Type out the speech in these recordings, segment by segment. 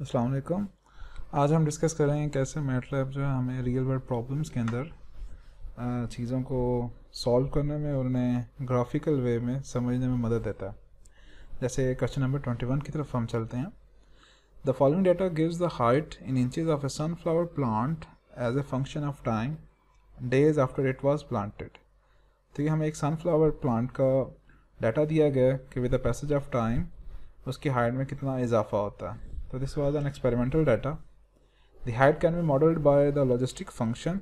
अस्सलाम वालेकुम आज हम डिस्कस करेंगे कैसे मैटलैब जो है हमें रियल वर्ल्ड प्रॉब्लम्स के अंदर चीज़ों को सॉल्व करने में और उन्हें ग्राफिकल वे में समझने में मदद देता है जैसे क्वेश्चन नंबर ट्वेंटी वन की तरफ हम चलते हैं the following data gives the height in inches of a sunflower plant as a function of time days after it was planted तो ये हमें एक सनफ्लावर प्लांट का डाटा दिया गया कि with the passage of time उसकी हाइट में कितना इजाफा होता है So this was an experimental data. The height can be modeled by the logistic function.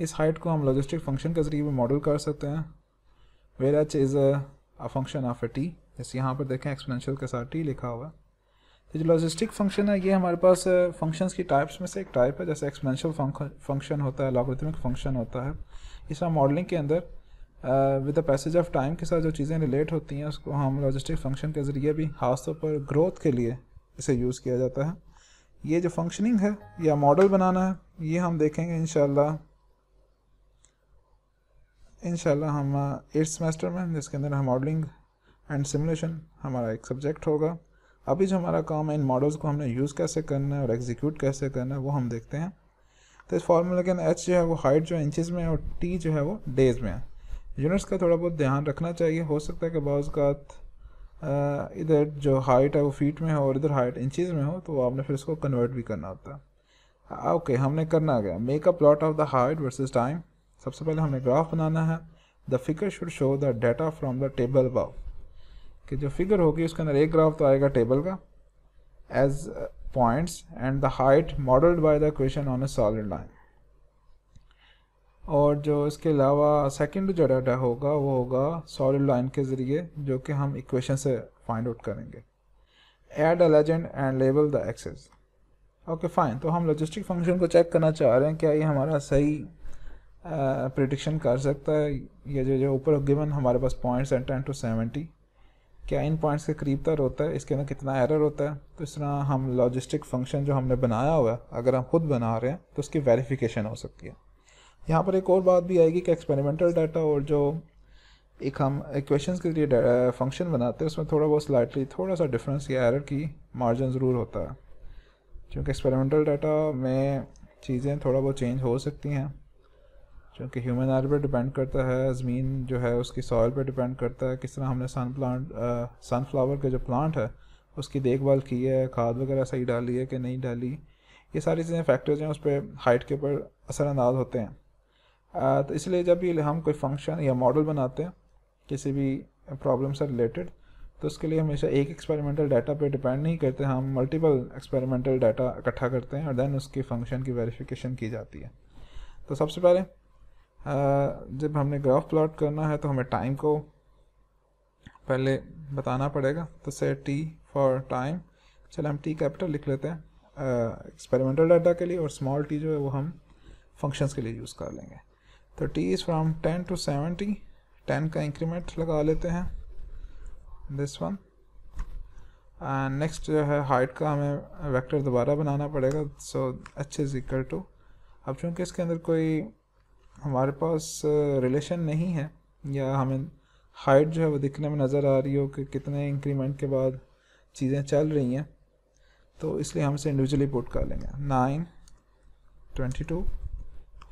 इस हाइट को हम लॉजिस्टिक फंक्शन के जरिए भी मॉडल कर सकते हैं where H is a function of a T जैसे यहाँ पर देखें एक्सपोनेंशियल के साथ टी लिखा हुआ तो जो लॉजिस्टिक फंक्शन है ये हमारे पास फंक्शंस uh, की टाइप्स में से एक टाइप है जैसे एक्सपोनेंशियल फंक्शन होता है लॉगरिथमिक फंक्शन होता है इस मॉडलिंग के अंदर with the passage of time के साथ जो चीज़ें रिलेट होती हैं उसको हम लॉजिस्टिक फंक्शन के ज़रिए भी खासतौर पर ग्रोथ के लिए इसे यूज़ किया जाता है ये जो फंक्शनिंग है या मॉडल बनाना है ये हम देखेंगे इन इंशाल्लाह हम एट uh, सेमेस्टर में जिसके अंदर हम मॉडलिंग एंड सिमुलेशन हमारा एक सब्जेक्ट होगा अभी जो हमारा काम है इन मॉडल्स को हमने यूज़ कैसे करना है और एग्जीक्यूट कैसे करना है वो हम देखते हैं तो इस फार्मूला के अंदर एच जो है वो हाइट जो है इंचज़ में है और टी जो है वो डेज़ में है यूनिट्स का थोड़ा बहुत ध्यान रखना चाहिए हो सकता है कि बाज़ का इधर जो हाइट है वो फीट में हो और इधर हाइट इंचज़ में हो तो आपने फिर इसको कन्वर्ट भी करना होता है ओके हमने करना गया make a plot of the height versus time सबसे पहले हमें ग्राफ बनाना है the figure should show the data from the table वाव कि जो फिगर होगी उसके अंदर एक ग्राफ तो आएगा टेबल का as points and the height modelled by the question on a solid line और जो इसके अलावा सेकेंड जो डाटा होगा वो होगा सॉलिड लाइन के ज़रिए जो कि हम इक्वेशन से फाइंड आउट करेंगे add a legend and label the access okay fine तो हम लॉजिस्टिक फंक्शन को चेक करना चाह रहे हैं क्या ये हमारा सही प्रडिक्शन कर सकता है ये जो जो ऊपर गिवन हमारे पास पॉइंट्स हैं टेन टू सेवेंटी क्या इन पॉइंट्स के करीब तर होता है इसके अंदर कितना एरर होता है तो इस तरह हम लॉजिस्टिक फंक्शन जो हमने बनाया हुआ है अगर हम खुद बना रहे हैं तो उसकी वेरिफिकेशन हो सकती है यहाँ पर एक और बात भी आएगी कि एक्सपेरिमेंटल डाटा और जो एक हम इक्वेशन के लिए फंक्शन बनाते हैं उसमें थोड़ा बहुत स्लाइटली थोड़ा सा डिफरेंस या एरर की मार्जिन ज़रूर होता है क्योंकि एक्सपेरिमेंटल डाटा में चीज़ें थोड़ा बहुत चेंज हो सकती हैं क्योंकि ह्यूमन आयर पर डिपेंड करता है ज़मीन जो है उसकी सॉइल पर डिपेंड करता है किस तरह हमने सन प्लांट सनफ्लावर का जो प्लांट है उसकी देखभाल की है खाद वगैरह सही डाली है कि नहीं डाली ये सारी चीज़ें फैक्टर्स हैं उस पर हाइट के ऊपर असरानंदाज होते हैं तो इसलिए जब भी हम कोई फंक्शन या मॉडल बनाते हैं किसी भी प्रॉब्लम से रिलेटेड तो उसके लिए हमेशा एक एक्सपेरिमेंटल डाटा पे डिपेंड नहीं करते हम मल्टीपल एक्सपेरिमेंटल डाटा इकट्ठा करते हैं और देन उसके फंक्शन की वेरिफिकेशन की जाती है तो सबसे पहले जब हमने ग्राफ प्लॉट करना है तो हमें टाइम को पहले बताना पड़ेगा तो से टी फॉर टाइम चलो हम टी कैपिटल लिख लेते हैं एक्सपेरिमेंटल डाटा के लिए और स्मॉल टी जो है वो हम फंक्शंस के लिए यूज़ कर लेंगे तो T is from ten to seventy ten का इंक्रीमेंट लगा लेते हैं दिस वन एंड नेक्स्ट जो है हाइट का हमें वेक्टर दोबारा बनाना पड़ेगा so H is equal to अब चूँकि इसके अंदर कोई हमारे पास रिलेशन uh, नहीं है या हमें हाइट जो है वो दिखने में नज़र आ रही हो कि कितने इंक्रीमेंट के बाद चीज़ें चल रही हैं तो इसलिए हम इसे इंडिविजुअली पुट कर लेंगे nine twenty two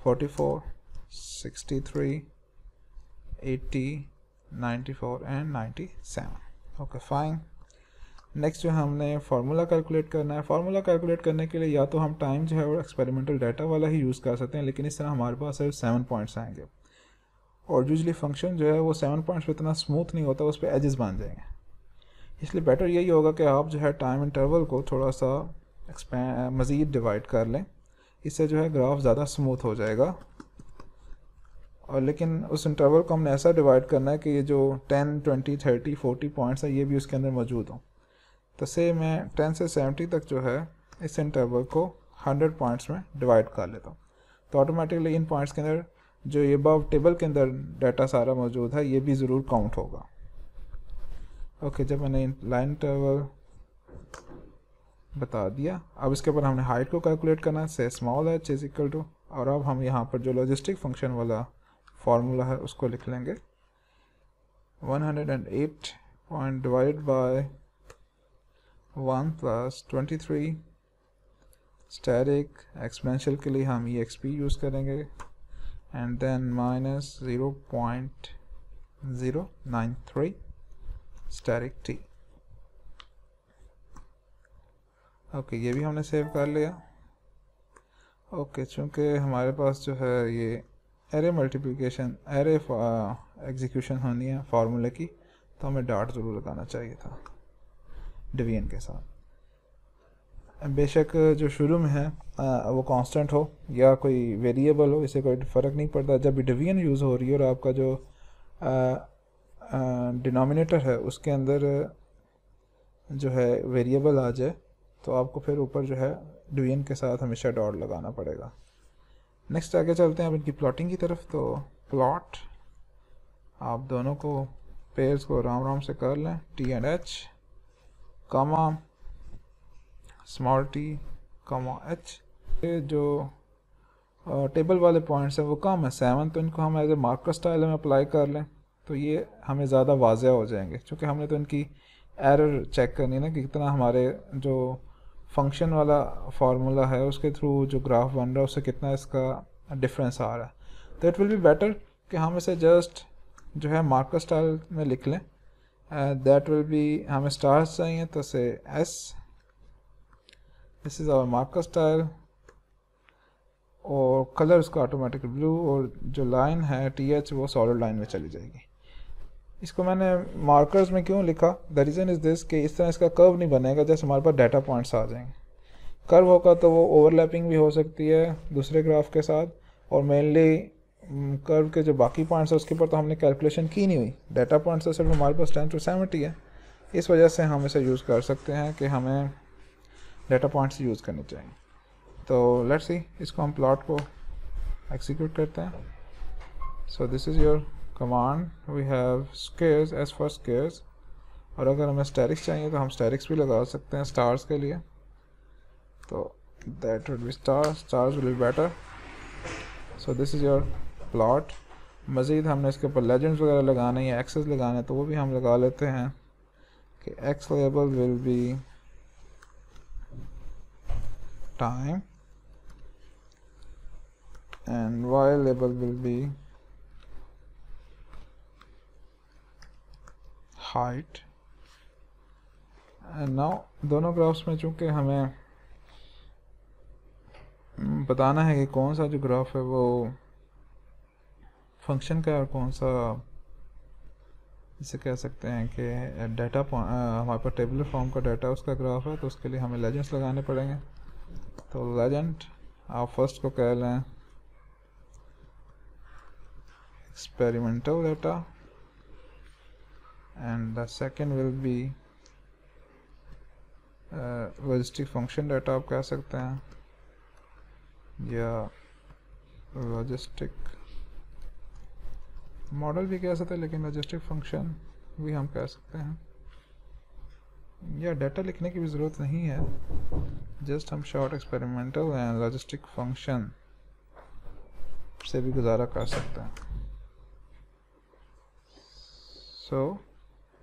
forty four 63 80 94 and 97 okay fine next जो हमने फार्मूला कैलकुलेट करना है फार्मूला कैलकुलेट करने के लिए या तो हम टाइम जो है वो एक्सपेरिमेंटल डाटा वाला ही यूज़ कर सकते हैं लेकिन इस तरह हमारे पास सिर्फ सेवन पॉइंट्स आएंगे और यूजली फंक्शन जो है वो सेवन पॉइंट्स पर इतना स्मूथ नहीं होता उस पर एजेस बन जाएंगे इसलिए बेटर यही होगा कि आप जो है टाइम इंटरवल को थोड़ा सा मज़ीद डिवाइड कर लें इससे जो है ग्राफ ज़्यादा स्मूथ हो जाएगा और लेकिन उस इंटरवल को हमने ऐसा डिवाइड करना है कि ये जो ten twenty thirty forty points हैं ये भी उसके अंदर मौजूद हों तो से मैं टेन से सेवेंटी तक जो है इस इंटरवल को हंड्रेड पॉइंट्स में डिवाइड कर लेता हूँ तो ऑटोमेटिकली इन पॉइंट्स के अंदर जो ये बब टेबल के अंदर डाटा सारा मौजूद है ये भी ज़रूर काउंट होगा ओके okay, जब मैंने लाइन इंटरवल बता दिया अब इसके ऊपर हमने हाइट को कैलकुलेट करना है से स्मॉल है चेज इक्वल टू और अब हम यहाँ पर जो लॉजिस्टिक फंक्शन वाला फार्मूला है उसको लिख लेंगे 108 point divide by 1 plus 23 static exponential के लिए हम ई एक्स पी यूज़ करेंगे and then minus zero point zero nine three static T okay ये भी हमने सेव कर लिया ओके okay, चूँकि हमारे पास जो है ये एरे मल्टीप्लिकेशन एरे एग्जीक्यूशन होनी है फार्मूले की तो हमें डॉट ज़रूर लगाना चाहिए था डिवीजन के साथ बेशक जो शुरू में है आ, uh, वो कांस्टेंट हो या कोई वेरिएबल हो इसे कोई फ़र्क नहीं पड़ता जब डिवीजन यूज़ हो रही है और आपका जो डिनोमिनेटर uh, uh, है उसके अंदर जो है वेरिएबल आ जाए तो आपको फिर ऊपर जो है डिवीजन के साथ हमेशा डॉट लगाना पड़ेगा नेक्स्ट आगे चलते हैं अब इनकी प्लॉटिंग की तरफ तो प्लॉट आप दोनों को पेयर्स को राम राम से कर लें T and H comma small T comma H ये जो टेबल वाले पॉइंट्स हैं वो कम है सेवन तो इनको हम एज ए मार्कर स्टाइल में अप्लाई कर लें तो ये हमें ज़्यादा वाजिया हो जाएंगे क्योंकि हमने तो इनकी एरर चेक करनी ना कि कितना हमारे जो फंक्शन वाला फार्मूला है उसके थ्रू जो ग्राफ बन रहा है उससे कितना इसका डिफरेंस आ रहा है तो इट विल बी बेटर कि हम इसे जस्ट जो है मार्कर स्टाइल में लिख लें दैट विल बी हमें स्टार्स चाहिए तो से as this is our marker style और कलर उसका ऑटोमेटिक ब्लू और जो लाइन है टी एच वो सॉलिड लाइन में चली जाएगी इसको मैंने मार्कर्स में क्यों लिखा द रीज़न इज़ दिस कि इस तरह इसका कर्व नहीं बनेगा जैसे हमारे पास डाटा पॉइंट्स आ जाएंगे कर्व होगा तो वो ओवरलैपिंग भी हो सकती है दूसरे ग्राफ के साथ और मेनली कर्व के जो बाकी पॉइंट्स हैं उसके ऊपर तो हमने कैलकुलेशन की नहीं हुई डाटा पॉइंट्स तो सिर्फ हमारे पास टेन टू सेवेंटी है इस वजह से हम इसे यूज़ कर सकते हैं कि हमें डाटा पॉइंट्स यूज़ करने चाहिए तो लेट्स सी इसको हम प्लॉट को एक्सिक्यूट करते हैं so this is your command we have squares S for squares और अगर हमें स्टेरिक्स चाहिए तो हम स्टेरिक्स भी लगा सकते हैं स्टार्स के लिए तो that would be star stars will be better so this is your plot मज़ीद हमने इसके ऊपर लेजेंड्स वगैरह लगाने या एक्सेस लगाने तो वो भी हम लगा लेते हैं कि X label will be time and Y label will be height and now दोनों ग्राफ्स में चूँकि हमें हम्म, बताना है कि कौन सा जो ग्राफ है वो फंक्शन का और कौन सा इसे कह सकते हैं कि डाटा हमारे पास टेबल फॉर्म का डाटा उसका ग्राफ है तो उसके लिए हमें लेजेंड्स लगाने पड़ेंगे तो लेजेंड आप फर्स्ट को कह लें experimental data and the second will be logistic function data आप कह सकते हैं या लॉजिस्टिक मॉडल भी कह सकते हैं लेकिन लॉजिस्टिक फंक्शन भी हम कह सकते हैं या डाटा लिखने की भी ज़रूरत नहीं है जस्ट हम short experimental and logistic function से भी गुजारा कर सकते हैं सो so,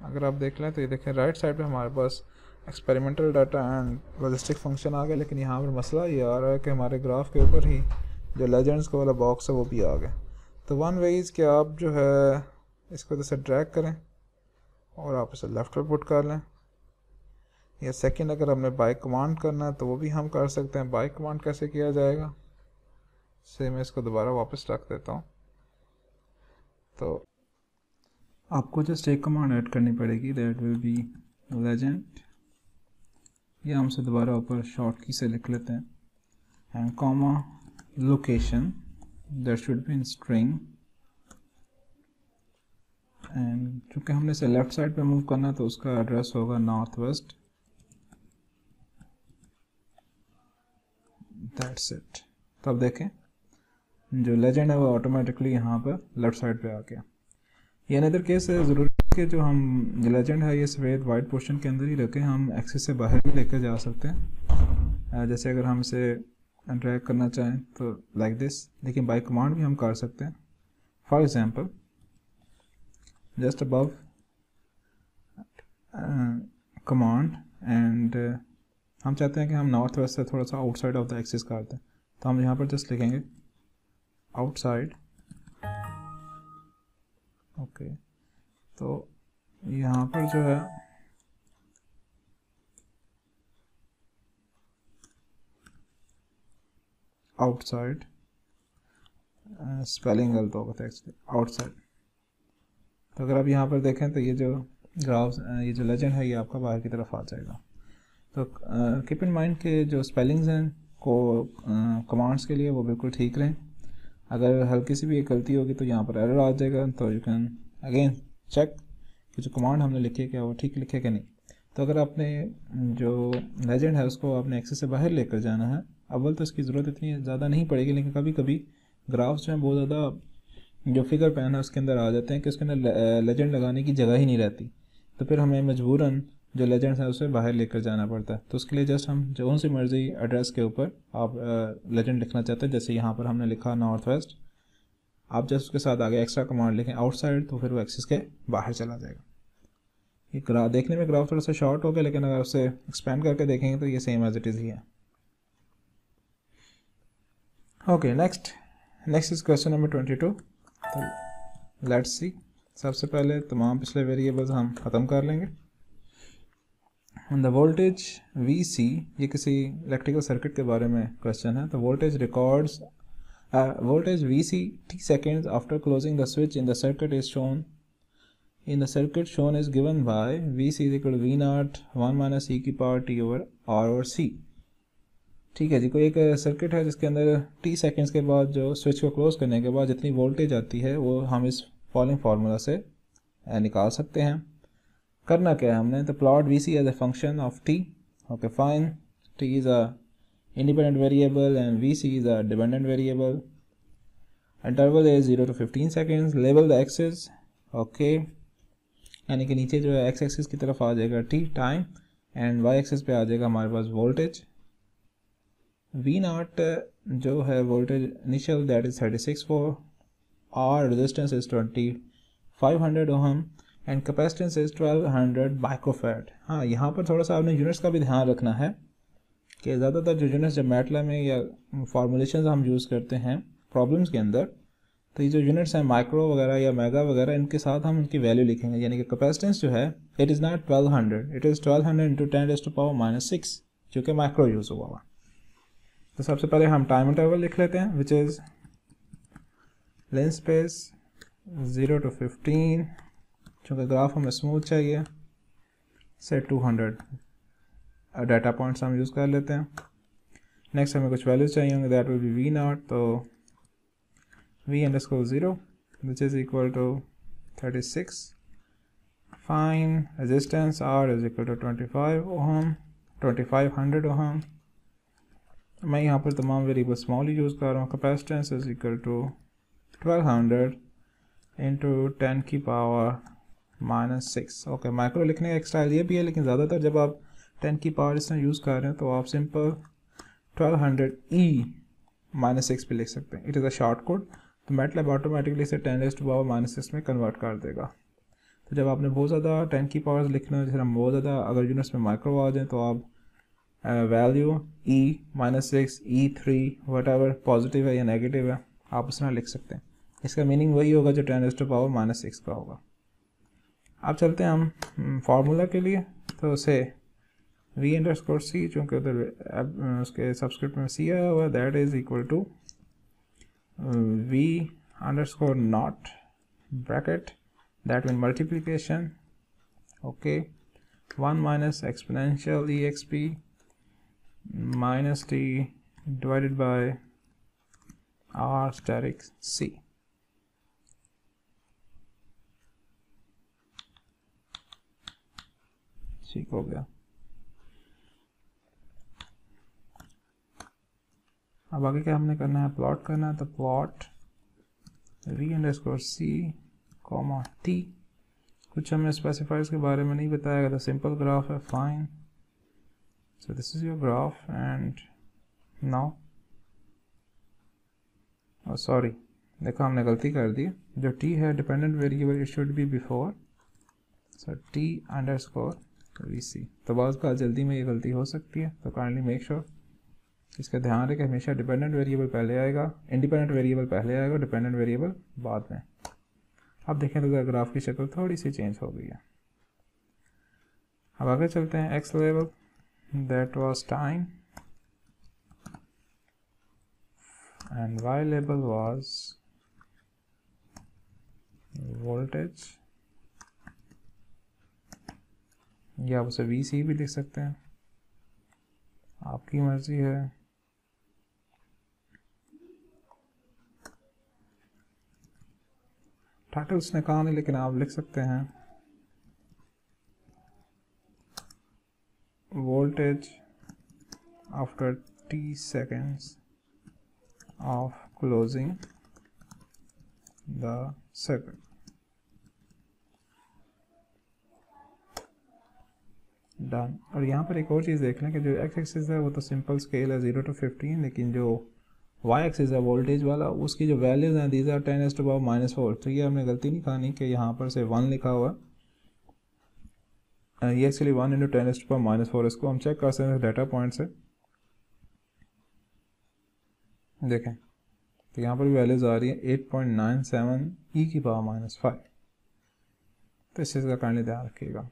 अगर आप देख लें तो ये देखें राइट साइड पे हमारे पास experimental data and logistic function आ गया लेकिन यहाँ पर मसला ये आ रहा है कि हमारे ग्राफ के ऊपर ही जो लेजेंड्स का वाला बॉक्स है वो भी आ गया तो वन वेज कि आप जो है इसको जैसे ड्रैग करें और आप इसे लेफ़्ट पर पुट कर लें या सेकेंड अगर हमने बाइक कमांड करना है तो वो भी हम कर सकते हैं बाइक कमांड कैसे किया जाएगा से मैं इसको दोबारा वापस रख देता हूँ तो आपको जस्ट एक कमांड ऐड करनी पड़ेगी दैट विल बी लेजेंड या हमसे दोबारा ऊपर शॉर्ट की से लिख लेते हैं and comma location that should be in string and चूंकि हमने इसे लेफ्ट साइड पे मूव करना है तो उसका एड्रेस होगा नॉर्थ वेस्ट दैट्स इट तब देखें जो लेजेंड है वो ऑटोमेटिकली यहाँ पर लेफ्ट साइड पे आ गया ये अनदर केस है ज़रूरी कि जो हम लेजेंड है ये सफ़ेद वाइट पोर्शन के अंदर ही रखें हम एक्सिस से बाहर भी लेकर जा सकते हैं जैसे अगर हम इसे ड्रैग करना चाहें तो लाइक दिस लेकिन बाई कमांड भी हम कर सकते हैं for example just above command and हम चाहते हैं कि हम नॉर्थ वेस्ट से थोड़ा सा आउटसाइड ऑफ द एक्सिस करते हैं तो हम यहाँ पर जस्ट लिखेंगे आउटसाइड ओके तो यहाँ पर जो है आउटसाइड स्पेलिंग uh, गलत होगा था एक्चुअली आउटसाइड तो अगर आप यहाँ पर देखें तो ये जो ग्राफ uh, ये जो लेजेंड है ये आपका बाहर की तरफ आ जाएगा तो कीप इन माइंड के जो स्पेलिंग्स हैं को कमांड्स uh, के लिए वो बिल्कुल ठीक रहें अगर हल्की सी भी एक गलती होगी तो यहाँ पर एरर आ जाएगा तो यू कैन अगेन चेक कि जो कमांड हमने लिखी है क्या वो ठीक लिखे क्या नहीं तो अगर आपने जो लेजेंड है उसको आपने एक्सेस से बाहर लेकर जाना है अव्वल तो इसकी ज़रूरत इतनी ज़्यादा नहीं पड़ेगी लेकिन कभी कभी ग्राफ्स जो हैं बहुत ज़्यादा जो फिगर पैन है उसके अंदर आ जाते हैं कि उसके अंदर लेजेंड लगाने की जगह ही नहीं रहती तो फिर हमें मजबूरन जो लेजेंड्स हैं उसे बाहर लेकर जाना पड़ता है तो उसके लिए जस्ट हम जो सी मर्ज़ी एड्रेस के ऊपर आप लेजेंड लिखना चाहते हैं जैसे यहाँ पर हमने लिखा नॉर्थ वेस्ट आप जस्ट उसके साथ आगे एक्स्ट्रा कमांड लिखें आउटसाइड तो फिर वो एक्सिस के बाहर चला जाएगा ये ग्राफ देखने में ग्राफ थोड़ा सा शॉर्ट हो गया लेकिन अगर उसे एक्सपेंड करके देखेंगे तो ये सेम एज इट इज़ ही है okay next next is question number twenty two let's see सबसे पहले तमाम पिछले वेरिएबल्स हम ख़त्म कर लेंगे द वोल्टेज वी सी ये किसी इलेक्ट्रिकल सर्किट के बारे में क्वेश्चन है the voltage records voltage V C T second after closing the switch in the circuit is shown in the circuit shown is given by V C is equal V naught one minus E की power T over are और सी ठीक है जी कोई एक circuit है जिसके अंदर T seconds के बाद जो स्विच को क्लोज करने के बाद जितनी वोल्टेज आती है वो हम इस फॉलोइंग फार्मूला से निकाल सकते हैं करना क्या है हमने तो plot V C as a function of T okay fine T is a independent variable and V C is a dependent variable interval is zero to fifteen second level the access okay यानी कि नीचे जो है x access की तरफ आ जाएगा T time and Y axis पे आ जाएगा हमारे पास वोल्टेज वी नॉट जो है voltage initial that is thirty six four R resistance is twenty five hundred ohm and capacitance is 1200 microfarad हाँ यहाँ पर थोड़ा सा आपने यूनिट्स का भी ध्यान रखना है कि ज़्यादातर जो यूनिट्स जब मेटला में या फार्मूलेशन हम यूज़ करते हैं प्रॉब्लम्स के अंदर तो ये जो यूनिट्स हैं माइक्रो वगैरह या मेगा वगैरह इनके साथ हम उनकी वैल्यू लिखेंगे यानी कि कैपेसिटेंस जो है it is not 1200 it is 1200 hundred into ten as two power minus six जो कि माइक्रो यूज़ हुआ हुआ तो सबसे पहले हम टाइम इंटरवल लिख लेते हैं which is linspace zero to fifteen चूँकि ग्राफ हमें स्मूथ चाहिए से 200 डाटा पॉइंट्स हम यूज़ कर लेते हैं नेक्स्ट हमें कुछ वैल्यूज चाहिए होंगे that will be V naught तो V underscore zero which is equal to thirty six fine resistance R is equal to twenty five ohm twenty five hundred ohm मैं यहाँ पर तमाम वेरिएबल स्मॉल ही use कर रहा हूँ capacitance is equal to twelve hundred into ten की power minus six okay micro लिखने का एक स्टाइल ये भी है लेकिन ज़्यादातर जब आप टेन की पावर इसमें यूज़ कर रहे हैं तो आप simple twelve hundred E minus six भी लिख सकते हैं it is a short code तो लैब ऑटोमेटिकली इसे ten raised power minus six में कन्वर्ट कर देगा तो जब आपने बहुत ज़्यादा टेन की पावर्स लिखना है जैसे बहुत ज़्यादा अगर यूनिट्स में माइक्रो आ जाए तो आप value E minus six E three whatever positive है या नेगेटिव है आप उसमें लिख सकते हैं इसका मीनिंग वही होगा जो ten raised power minus six का होगा अब चलते हैं हम फार्मूला हम्म, के लिए तो उसे वी अंडर स्कोर सी चूँकि उधर उसके सब्सक्रिप्ट में सी आया हुआ that is equal to V underscore naught bracket that mean multiplication okay one minus exponential E X P minus T divided by R asterisk C ठीक हो गया अब आगे क्या हमने करना है प्लॉट करना है तो plot underscore C comma T कुछ हमें स्पेसिफाइज के बारे में नहीं बताया गया था सिंपल ग्राफ है fine so this is your graph and now और सॉरी देखो हमने गलती कर दी जो टी है dependent variable it should be before so T underscore कभी सी तो बहुत बार जल्दी में ये गलती हो सकती है तो काइंडली मेक श्योर इसका ध्यान रखें हमेशा डिपेंडेंट वेरिएबल पहले आएगा इंडिपेंडेंट वेरिएबल पहले आएगा डिपेंडेंट वेरिएबल बाद में अब देखें तो ग्राफ की शक्ल थोड़ी सी चेंज हो गई है अब आगे चलते हैं X level that was time and Y level was voltage या आप उसे वी सी भी लिख सकते हैं आपकी मर्जी है टाइटल उसने कहा नहीं लेकिन आप लिख सकते हैं voltage after T seconds of closing the second done और यहाँ पर एक और चीज़ देख लें कि जो एक्स एक्सिस है वो तो सिंपल स्केल है ज़ीरो टू फिफ्टीन लेकिन जो वाई एक्सिस है वोल्टेज वाला उसकी जो वैल्यूज़ हैं these are tens to power minus four तो ये हमने गलती नहीं खानी कि यहाँ पर से वन लिखा हुआ है uh, ये actually one into tens to power minus four इसको हम चेक कर सकते हैं डाटा पॉइंट से देखें तो यहाँ पर भी वैल्यूज़ आ रही है eight point nine seven E की पावर माइनस फाइव तो इस चीज़ का काइंडली ध्यान रखिएगा